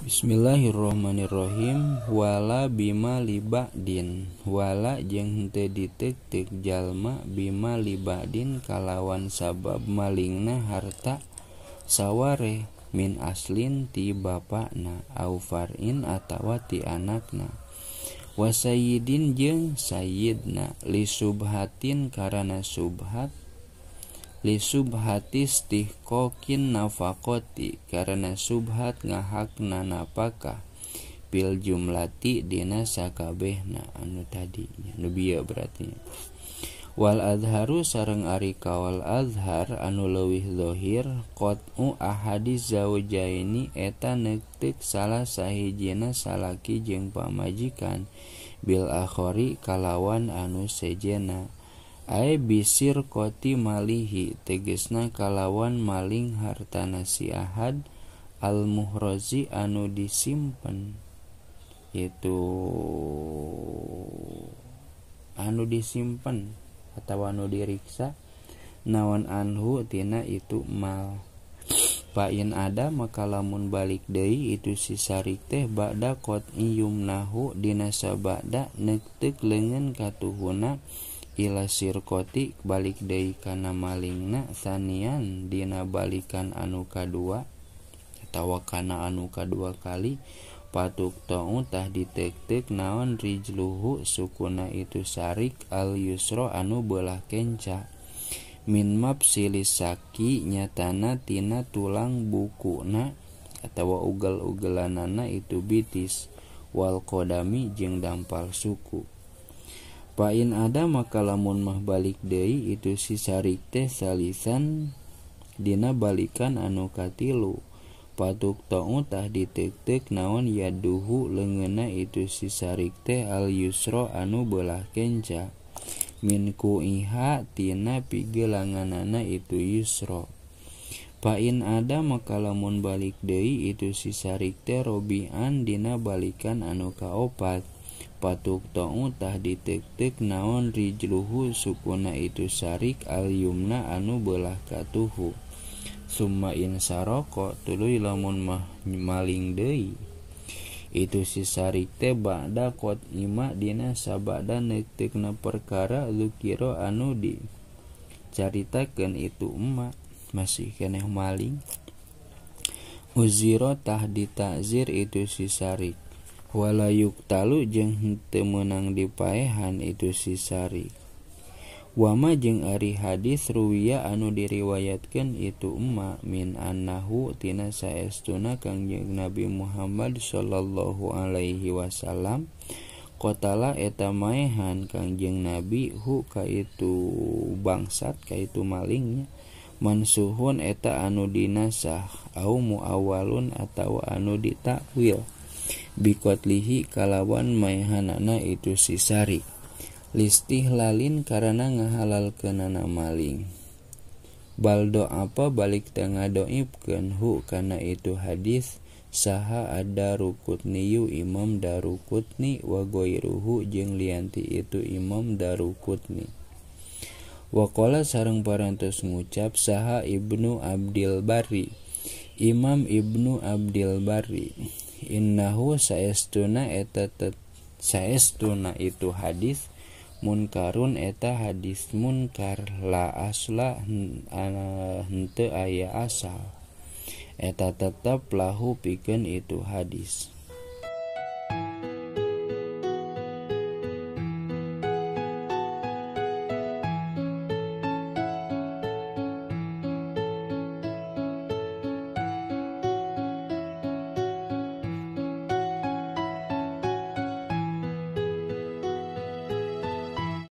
Quran Bismillahirohmanirirohim wala Bimabakdin wala jente ditik-tikjallma bimalibbadin kalawan sabab malingna harta sawwaeh min aslin ti bapak na Auffarin at wati anakna Wassayyidin je Sayidna li Subhatin karena subhat perlu subhati stikokin nafakoti karena subhat nga haknan na pakah Pil jumlati dinasakabeh na anu tadinya Nubiya berartinya Waladharu sareng Ari kawal adhar anuwihlohir qmu ahadi zajaini eta nektik salah sahijinna salaki jeng pamajikan Bil ahari kalawan anu sejena Ae bisir koti malihi tegesna kalawan maling hartana si ahad al muhrozi anu disimpen yaitu anu disimpen atau anu diriksa nawan anhu tina itu mal Pain ada maka lamun balik dei itu sisarik teh bakda kot iyum nahu dinasa bakda nektek lengan katuhuna ila sirkoti balik Dei karena malingna sanian Dina balikan anuka atau kana anuka dua kali patuk tongtah ditektik naon Riluhu sukuna itu sarik al Yusro anu belah kenca minmap silisaki tina tulang buku na atau ugal ugalanana itu bitis wal kodami dampal suku Pain ada maka lamun mah balik Dei itu si teh salisan Dina balikan anu katilu patuk tautah tek naon ya duhu lengena itu si teh al Yusro anu belah kenca minku iha tina pigelanganana itu Yusro Pain ada maka lamun balik Dei itu sisarik teh Robian dina balikan anu kaopat patuk tau tah tek naon rijluhu sukuna itu sarik al yumna anu belah katuhu summa insaroko tuluy lamun mah maling deui itu si sarik teh ba'da kot ima dina sabada nektekna perkara lukiro anu di ken itu emak masih keneh maling uziro tah ditakzir itu si sarik Quranwala yuktalu jeng tem menang dipahan itu sisari. Wama jeng Ari hadis ruwiya anu diriwayatkan itu ma min annahutina saestuna Kajeng nabi Muhammad Shallallahu Alaihi Wasallam Kotalah eta maeehan kangjeng nabi hu ka itu bangat ka itu malingnya Mansuhun eta anudina sah a mu awalun atau anu di tak'w. bikotlihi kalawan mayhanana itu sisari listih lalin karena ngahalal kenana maling baldo apa balik tengah doib hu karena itu hadis saha ada rukutniyu imam darukutni wagoiruhu jeng lianti itu imam darukutni Wakola sarang parantos ngucap saha Ibnu Abdil Bari Imam Ibnu Abdil Bari innahu saestuna eta saestuna itu hadis munkarun eta hadis munkar la asla hente aya asal eta tetap lahu pikeun itu hadis